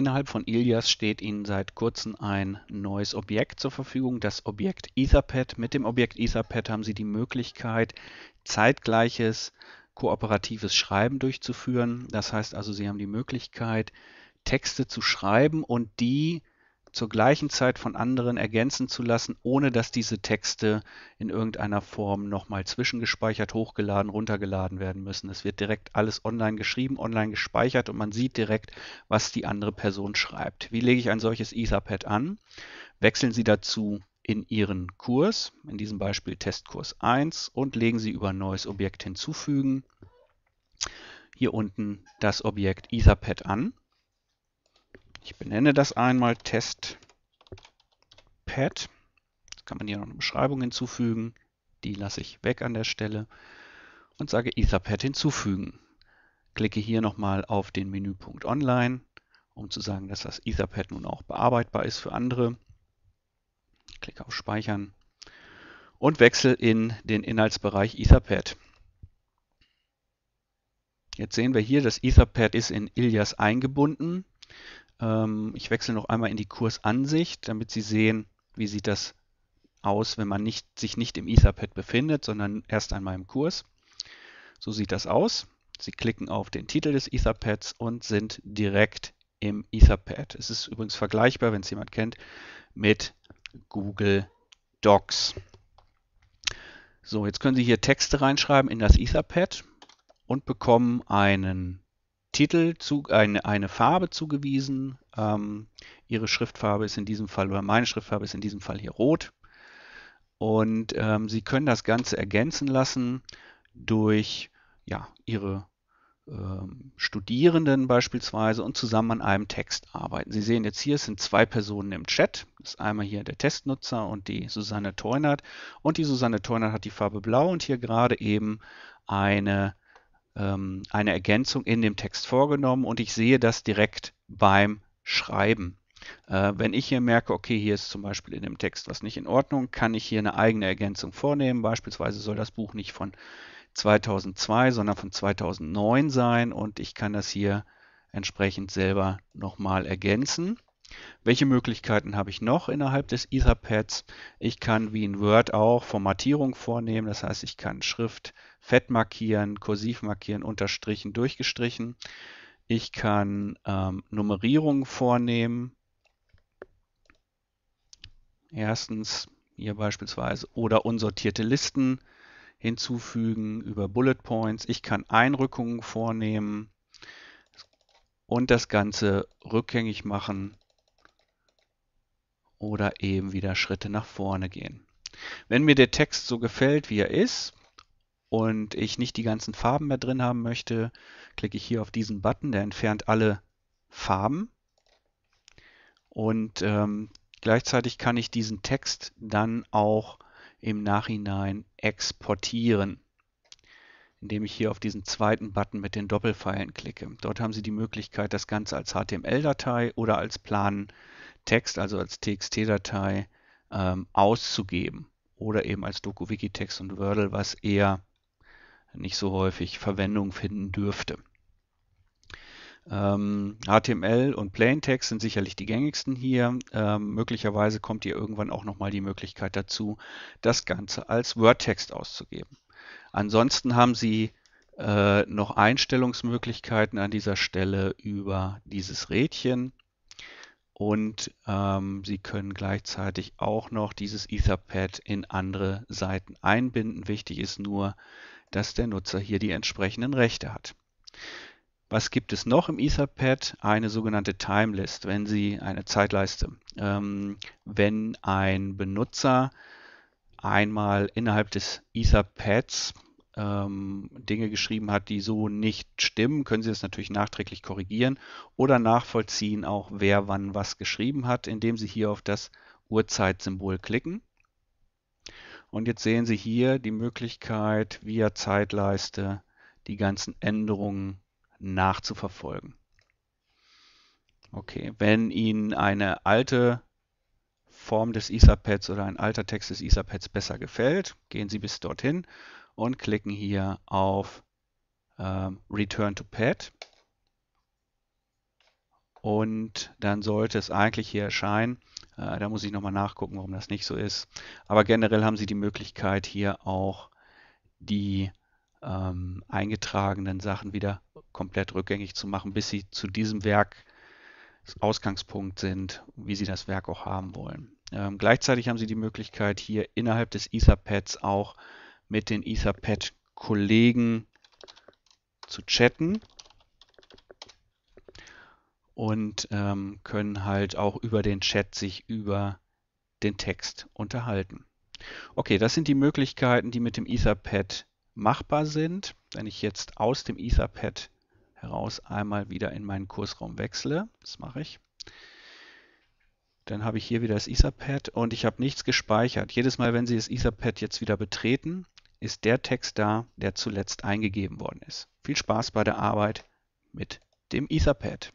Innerhalb von Ilias steht Ihnen seit kurzem ein neues Objekt zur Verfügung, das Objekt Etherpad. Mit dem Objekt Etherpad haben Sie die Möglichkeit, zeitgleiches kooperatives Schreiben durchzuführen. Das heißt also, Sie haben die Möglichkeit, Texte zu schreiben und die zur gleichen Zeit von anderen ergänzen zu lassen, ohne dass diese Texte in irgendeiner Form nochmal zwischengespeichert, hochgeladen, runtergeladen werden müssen. Es wird direkt alles online geschrieben, online gespeichert und man sieht direkt, was die andere Person schreibt. Wie lege ich ein solches Etherpad an? Wechseln Sie dazu in Ihren Kurs, in diesem Beispiel Testkurs 1, und legen Sie über neues Objekt hinzufügen. Hier unten das Objekt Etherpad an. Ich benenne das einmal Testpad. Jetzt kann man hier noch eine Beschreibung hinzufügen. Die lasse ich weg an der Stelle und sage Etherpad hinzufügen. Klicke hier nochmal auf den Menüpunkt Online, um zu sagen, dass das Etherpad nun auch bearbeitbar ist für andere. klicke auf Speichern und wechsle in den Inhaltsbereich Etherpad. Jetzt sehen wir hier, das Etherpad ist in Ilias eingebunden. Ähm, ich wechsle noch einmal in die Kursansicht, damit Sie sehen, wie sieht das aus, wenn man nicht, sich nicht im Etherpad befindet, sondern erst einmal im Kurs. So sieht das aus. Sie klicken auf den Titel des Etherpads und sind direkt im Etherpad. Es ist übrigens vergleichbar, wenn es jemand kennt, mit Google Docs. So, jetzt können Sie hier Texte reinschreiben in das Etherpad und bekommen einen Titel zu, eine, eine Farbe zugewiesen. Ähm, ihre Schriftfarbe ist in diesem Fall, oder meine Schriftfarbe ist in diesem Fall hier rot. Und ähm, Sie können das Ganze ergänzen lassen durch ja, Ihre ähm, Studierenden beispielsweise und zusammen an einem Text arbeiten. Sie sehen jetzt hier, es sind zwei Personen im Chat. Das ist einmal hier der Testnutzer und die Susanne Teunert. Und die Susanne Teunert hat die Farbe blau und hier gerade eben eine ähm, eine Ergänzung in dem Text vorgenommen und ich sehe das direkt beim Schreiben. Äh, wenn ich hier merke, okay, hier ist zum Beispiel in dem Text was nicht in Ordnung, kann ich hier eine eigene Ergänzung vornehmen. Beispielsweise soll das Buch nicht von 2002, sondern von 2009 sein und ich kann das hier entsprechend selber nochmal ergänzen. Welche Möglichkeiten habe ich noch innerhalb des Etherpads? Ich kann wie in Word auch Formatierung vornehmen, das heißt, ich kann Schrift fett markieren, kursiv markieren, unterstrichen, durchgestrichen. Ich kann ähm, Nummerierungen vornehmen. Erstens hier beispielsweise oder unsortierte Listen hinzufügen über Bullet Points. Ich kann Einrückungen vornehmen und das Ganze rückgängig machen oder eben wieder Schritte nach vorne gehen. Wenn mir der Text so gefällt, wie er ist und ich nicht die ganzen Farben mehr drin haben möchte, klicke ich hier auf diesen Button, der entfernt alle Farben und ähm, gleichzeitig kann ich diesen Text dann auch im Nachhinein exportieren, indem ich hier auf diesen zweiten Button mit den Doppelpfeilen klicke. Dort haben Sie die Möglichkeit, das Ganze als HTML-Datei oder als Plan Text, also als TXT-Datei, ähm, auszugeben oder eben als Doku-Wiki-Text und Wordle, was eher nicht so häufig Verwendung finden dürfte. HTML ähm, und Plaintext sind sicherlich die gängigsten hier. Ähm, möglicherweise kommt hier irgendwann auch nochmal die Möglichkeit dazu, das Ganze als Wordtext auszugeben. Ansonsten haben Sie äh, noch Einstellungsmöglichkeiten an dieser Stelle über dieses Rädchen und ähm, Sie können gleichzeitig auch noch dieses Etherpad in andere Seiten einbinden. Wichtig ist nur, dass der Nutzer hier die entsprechenden Rechte hat. Was gibt es noch im Etherpad? Eine sogenannte Timelist, wenn Sie eine Zeitleiste. Ähm, wenn ein Benutzer einmal innerhalb des Etherpads ähm, Dinge geschrieben hat, die so nicht stimmen, können Sie das natürlich nachträglich korrigieren oder nachvollziehen auch, wer wann was geschrieben hat, indem Sie hier auf das Uhrzeitsymbol klicken. Und jetzt sehen Sie hier die Möglichkeit, via Zeitleiste die ganzen Änderungen nachzuverfolgen. Okay, wenn Ihnen eine alte Form des Etherpads oder ein alter Text des Etherpads besser gefällt, gehen Sie bis dorthin und klicken hier auf ähm, Return to Pad. Und dann sollte es eigentlich hier erscheinen. Äh, da muss ich nochmal nachgucken, warum das nicht so ist. Aber generell haben Sie die Möglichkeit, hier auch die ähm, eingetragenen Sachen wieder komplett rückgängig zu machen, bis Sie zu diesem Werk Ausgangspunkt sind, wie Sie das Werk auch haben wollen. Ähm, gleichzeitig haben Sie die Möglichkeit, hier innerhalb des Etherpads auch mit den Etherpad-Kollegen zu chatten und ähm, können halt auch über den Chat sich über den Text unterhalten. Okay, das sind die Möglichkeiten, die mit dem Etherpad machbar sind. Wenn ich jetzt aus dem Etherpad heraus einmal wieder in meinen Kursraum wechsle, das mache ich, dann habe ich hier wieder das Etherpad und ich habe nichts gespeichert. Jedes Mal, wenn Sie das Etherpad jetzt wieder betreten, ist der Text da, der zuletzt eingegeben worden ist. Viel Spaß bei der Arbeit mit dem Etherpad.